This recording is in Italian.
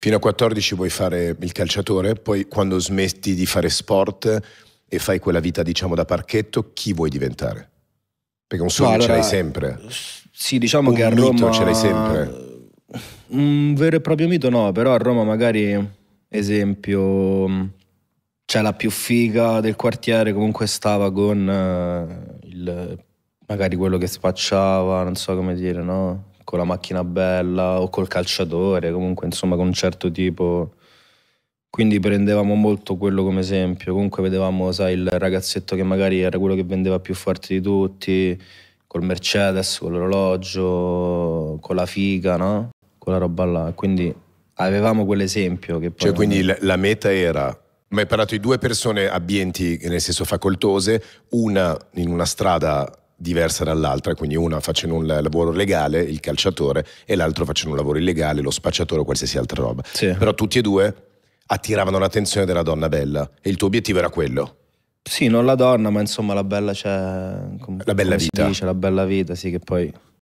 Fino a 14 vuoi fare il calciatore, poi quando smetti di fare sport e fai quella vita diciamo da parchetto, chi vuoi diventare? Perché un sogno allora, ce l'hai sempre. Sì, diciamo un che a Roma... Un mito ce l'hai sempre. Un vero e proprio mito no, però a Roma magari, esempio, c'è la più figa del quartiere, comunque stava con eh, il, magari quello che spacciava, non so come dire, no? con la macchina bella o col calciatore, comunque insomma con un certo tipo. Quindi prendevamo molto quello come esempio, comunque vedevamo sai, il ragazzetto che magari era quello che vendeva più forte di tutti, col Mercedes, con l'orologio, con la figa, no? Quella roba là. Quindi avevamo quell'esempio che poi... Cioè quindi la, la meta era Ma hai parlato di due persone abbienti, nel senso facoltose, una in una strada diversa dall'altra, quindi una facendo un lavoro legale, il calciatore, e l'altro facendo un lavoro illegale, lo spacciatore o qualsiasi altra roba. Sì. Però tutti e due attiravano l'attenzione della donna bella e il tuo obiettivo era quello. Sì, non la donna, ma insomma la bella c'è. Com- la bella vita. Dice, la bella vita, sì, che poi